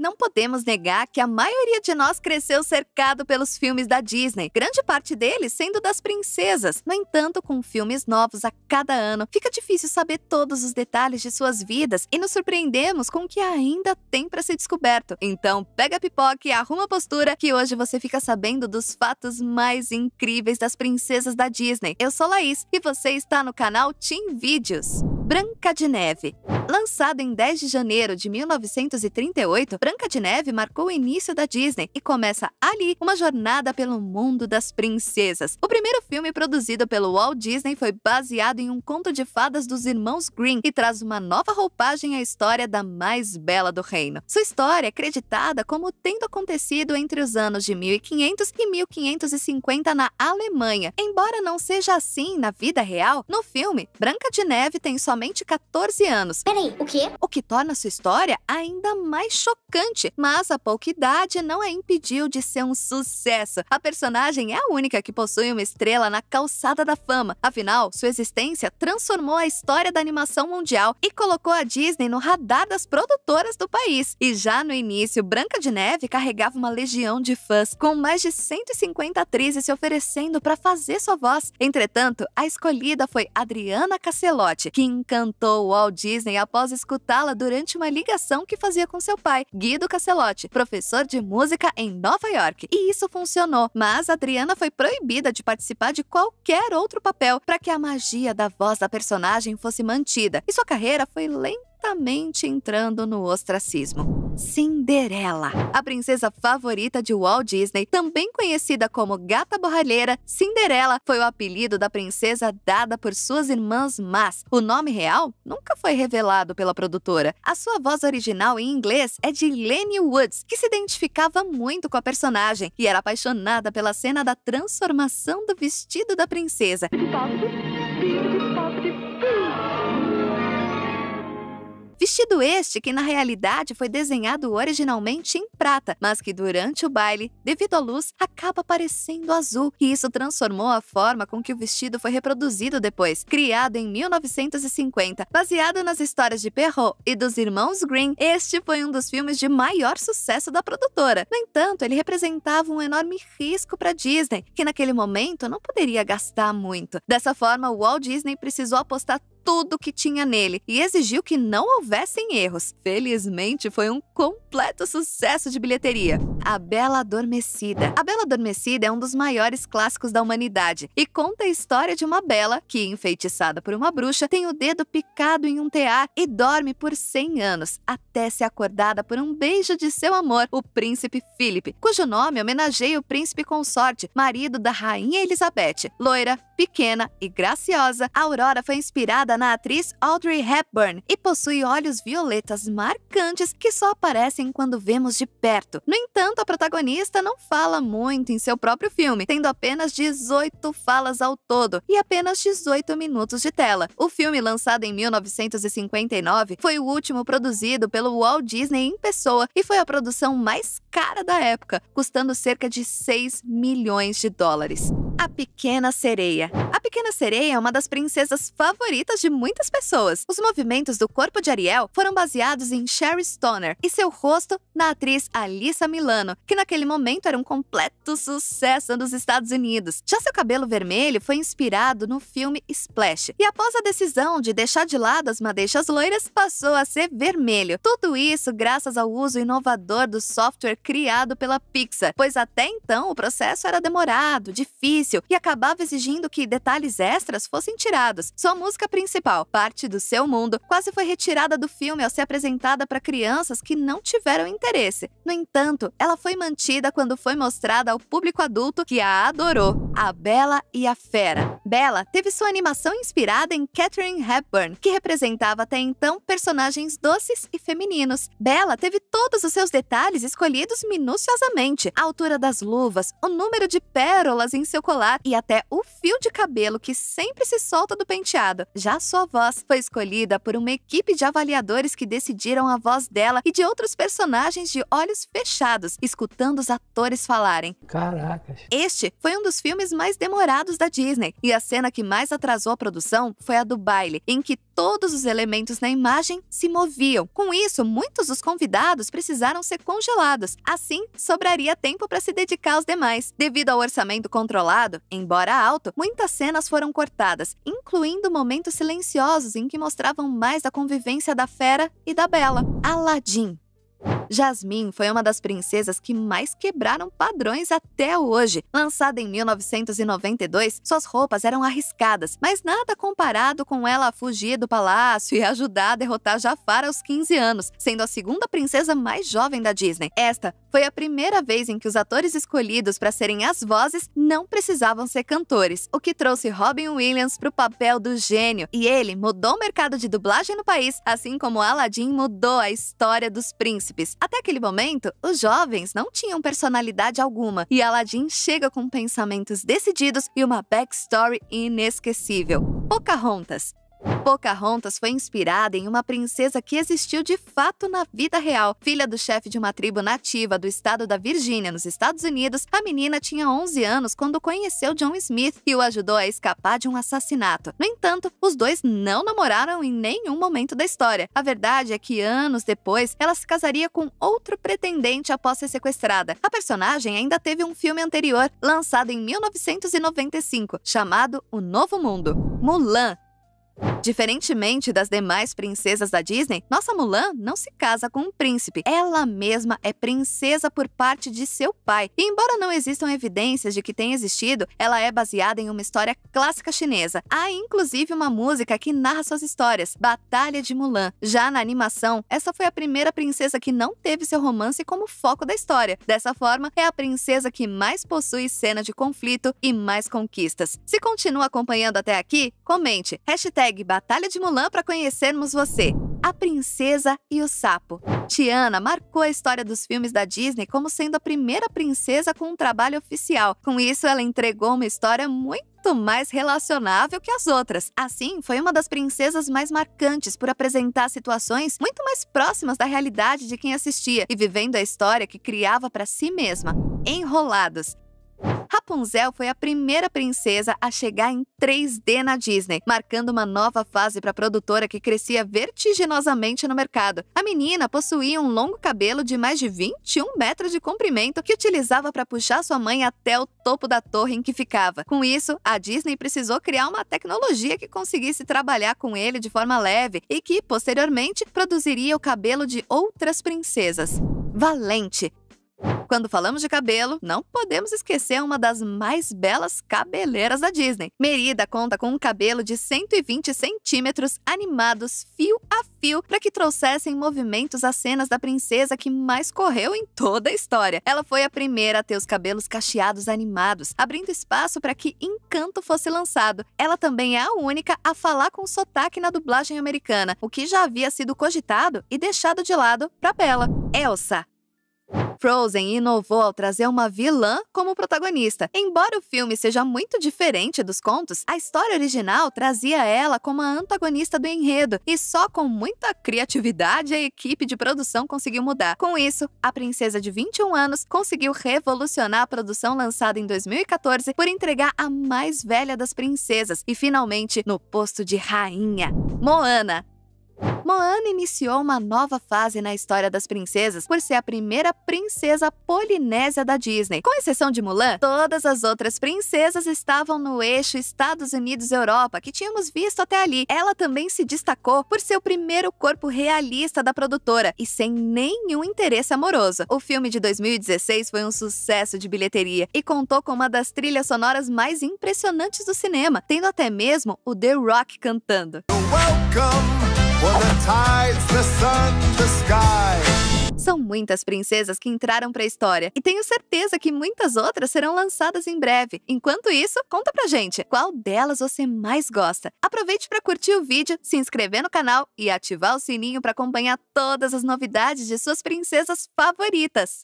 Não podemos negar que a maioria de nós cresceu cercado pelos filmes da Disney, grande parte deles sendo das princesas. No entanto, com filmes novos a cada ano, fica difícil saber todos os detalhes de suas vidas e nos surpreendemos com o que ainda tem para ser descoberto. Então, pega a pipoca e arruma a postura que hoje você fica sabendo dos fatos mais incríveis das princesas da Disney. Eu sou Laís e você está no canal Team Vídeos. Branca de Neve. Lançado em 10 de janeiro de 1938, Branca de Neve marcou o início da Disney e começa ali uma jornada pelo mundo das princesas. O primeiro filme produzido pelo Walt Disney foi baseado em um conto de fadas dos irmãos Green e traz uma nova roupagem à história da mais bela do reino. Sua história é creditada como tendo acontecido entre os anos de 1500 e 1550 na Alemanha. Embora não seja assim na vida real, no filme, Branca de Neve tem somente 14 anos. Peraí, o quê? O que torna sua história ainda mais chocante. Mas a pouca idade não a impediu de ser um sucesso. A personagem é a única que possui uma estrela na calçada da fama. Afinal, sua existência transformou a história da animação mundial e colocou a Disney no radar das produtoras do país. E já no início, Branca de Neve carregava uma legião de fãs, com mais de 150 atrizes se oferecendo para fazer sua voz. Entretanto, a escolhida foi Adriana Cacelotti, que encantou Walt Disney ao após escutá-la durante uma ligação que fazia com seu pai, Guido Cacelotti, professor de música em Nova York. E isso funcionou, mas Adriana foi proibida de participar de qualquer outro papel para que a magia da voz da personagem fosse mantida, e sua carreira foi lentamente entrando no ostracismo. Cinderela. A princesa favorita de Walt Disney, também conhecida como Gata Borralheira, Cinderela foi o apelido da princesa dada por suas irmãs, mas o nome real nunca foi revelado pela produtora. A sua voz original em inglês é de Lenny Woods, que se identificava muito com a personagem e era apaixonada pela cena da transformação do vestido da princesa. Posso? Vestido este que na realidade foi desenhado originalmente em prata, mas que durante o baile, devido à luz, acaba parecendo azul, e isso transformou a forma com que o vestido foi reproduzido depois. Criado em 1950, baseado nas histórias de Perrault e dos irmãos Green, este foi um dos filmes de maior sucesso da produtora. No entanto, ele representava um enorme risco para Disney, que naquele momento não poderia gastar muito. Dessa forma, Walt Disney precisou apostar tudo que tinha nele e exigiu que não houvessem erros. Felizmente, foi um completo sucesso de bilheteria. A Bela Adormecida. A Bela Adormecida é um dos maiores clássicos da humanidade e conta a história de uma bela que, enfeitiçada por uma bruxa, tem o dedo picado em um tear e dorme por 100 anos, até ser acordada por um beijo de seu amor, o príncipe Philip, cujo nome homenageia o príncipe consorte, marido da rainha Elizabeth. Loira, pequena e graciosa, Aurora foi inspirada na atriz Audrey Hepburn e possui olhos violetas marcantes que só aparecem quando vemos de perto. No entanto, a protagonista não fala muito em seu próprio filme, tendo apenas 18 falas ao todo e apenas 18 minutos de tela. O filme, lançado em 1959, foi o último produzido pelo Walt Disney em pessoa e foi a produção mais cara da época, custando cerca de 6 milhões de dólares. A Pequena Sereia. Pequena Sereia é uma das princesas favoritas de muitas pessoas. Os movimentos do corpo de Ariel foram baseados em Sherry Stoner e seu rosto na atriz Alissa Milano, que naquele momento era um completo sucesso nos Estados Unidos. Já seu cabelo vermelho foi inspirado no filme Splash, e após a decisão de deixar de lado as madeixas loiras, passou a ser vermelho. Tudo isso graças ao uso inovador do software criado pela Pixar, pois até então o processo era demorado, difícil e acabava exigindo que detalhes detalhes extras fossem tirados. Sua música principal, Parte do Seu Mundo, quase foi retirada do filme ao ser apresentada para crianças que não tiveram interesse. No entanto, ela foi mantida quando foi mostrada ao público adulto que a adorou. A Bela e a Fera. Bela teve sua animação inspirada em Catherine Hepburn, que representava até então personagens doces e femininos. Bela teve todos os seus detalhes escolhidos minuciosamente: a altura das luvas, o número de pérolas em seu colar e até o fio de cabelo cabelo que sempre se solta do penteado. Já sua voz foi escolhida por uma equipe de avaliadores que decidiram a voz dela e de outros personagens de olhos fechados, escutando os atores falarem. Caracas. Este foi um dos filmes mais demorados da Disney e a cena que mais atrasou a produção foi a do baile, em que todos os elementos na imagem se moviam. Com isso, muitos dos convidados precisaram ser congelados. Assim, sobraria tempo para se dedicar aos demais. Devido ao orçamento controlado, embora alto, muitas cenas cenas foram cortadas, incluindo momentos silenciosos em que mostravam mais a convivência da fera e da bela. Aladdin. Jasmine foi uma das princesas que mais quebraram padrões até hoje. Lançada em 1992, suas roupas eram arriscadas, mas nada comparado com ela fugir do palácio e ajudar a derrotar Jafar aos 15 anos, sendo a segunda princesa mais jovem da Disney. Esta foi a primeira vez em que os atores escolhidos para serem as vozes não precisavam ser cantores, o que trouxe Robin Williams para o papel do gênio, e ele mudou o mercado de dublagem no país, assim como Aladdin mudou a história dos príncipes. Até aquele momento, os jovens não tinham personalidade alguma e Aladdin chega com pensamentos decididos e uma backstory inesquecível. Pocahontas Pocahontas foi inspirada em uma princesa que existiu de fato na vida real. Filha do chefe de uma tribo nativa do estado da Virgínia, nos Estados Unidos, a menina tinha 11 anos quando conheceu John Smith e o ajudou a escapar de um assassinato. No entanto, os dois não namoraram em nenhum momento da história. A verdade é que anos depois, ela se casaria com outro pretendente após ser sequestrada. A personagem ainda teve um filme anterior, lançado em 1995, chamado O Novo Mundo. Mulan Diferentemente das demais princesas da Disney, nossa Mulan não se casa com um príncipe. Ela mesma é princesa por parte de seu pai. E embora não existam evidências de que tenha existido, ela é baseada em uma história clássica chinesa. Há inclusive uma música que narra suas histórias, Batalha de Mulan. Já na animação, essa foi a primeira princesa que não teve seu romance como foco da história. Dessa forma, é a princesa que mais possui cena de conflito e mais conquistas. Se continua acompanhando até aqui, comente. Hashtag hashtag Batalha de Mulan para conhecermos você. A Princesa e o Sapo. Tiana marcou a história dos filmes da Disney como sendo a primeira princesa com um trabalho oficial. Com isso, ela entregou uma história muito mais relacionável que as outras. Assim, foi uma das princesas mais marcantes por apresentar situações muito mais próximas da realidade de quem assistia e vivendo a história que criava para si mesma. Enrolados. Rapunzel foi a primeira princesa a chegar em 3D na Disney, marcando uma nova fase para a produtora que crescia vertiginosamente no mercado. A menina possuía um longo cabelo de mais de 21 metros de comprimento que utilizava para puxar sua mãe até o topo da torre em que ficava. Com isso, a Disney precisou criar uma tecnologia que conseguisse trabalhar com ele de forma leve e que, posteriormente, produziria o cabelo de outras princesas. Valente quando falamos de cabelo, não podemos esquecer uma das mais belas cabeleiras da Disney. Merida conta com um cabelo de 120 centímetros animados fio a fio para que trouxessem movimentos às cenas da princesa que mais correu em toda a história. Ela foi a primeira a ter os cabelos cacheados animados, abrindo espaço para que Encanto fosse lançado. Ela também é a única a falar com sotaque na dublagem americana, o que já havia sido cogitado e deixado de lado para Bela. Elsa Frozen inovou ao trazer uma vilã como protagonista. Embora o filme seja muito diferente dos contos, a história original trazia ela como a antagonista do enredo, e só com muita criatividade a equipe de produção conseguiu mudar. Com isso, a princesa de 21 anos conseguiu revolucionar a produção lançada em 2014 por entregar a mais velha das princesas e finalmente no posto de rainha. Moana, Moana iniciou uma nova fase na história das princesas por ser a primeira princesa polinésia da Disney. Com exceção de Mulan, todas as outras princesas estavam no eixo Estados Unidos-Europa, que tínhamos visto até ali. Ela também se destacou por ser o primeiro corpo realista da produtora e sem nenhum interesse amoroso. O filme de 2016 foi um sucesso de bilheteria e contou com uma das trilhas sonoras mais impressionantes do cinema, tendo até mesmo o The Rock cantando. Welcome. São muitas princesas que entraram para a história e tenho certeza que muitas outras serão lançadas em breve. Enquanto isso, conta pra gente qual delas você mais gosta. Aproveite para curtir o vídeo, se inscrever no canal e ativar o sininho para acompanhar todas as novidades de suas princesas favoritas.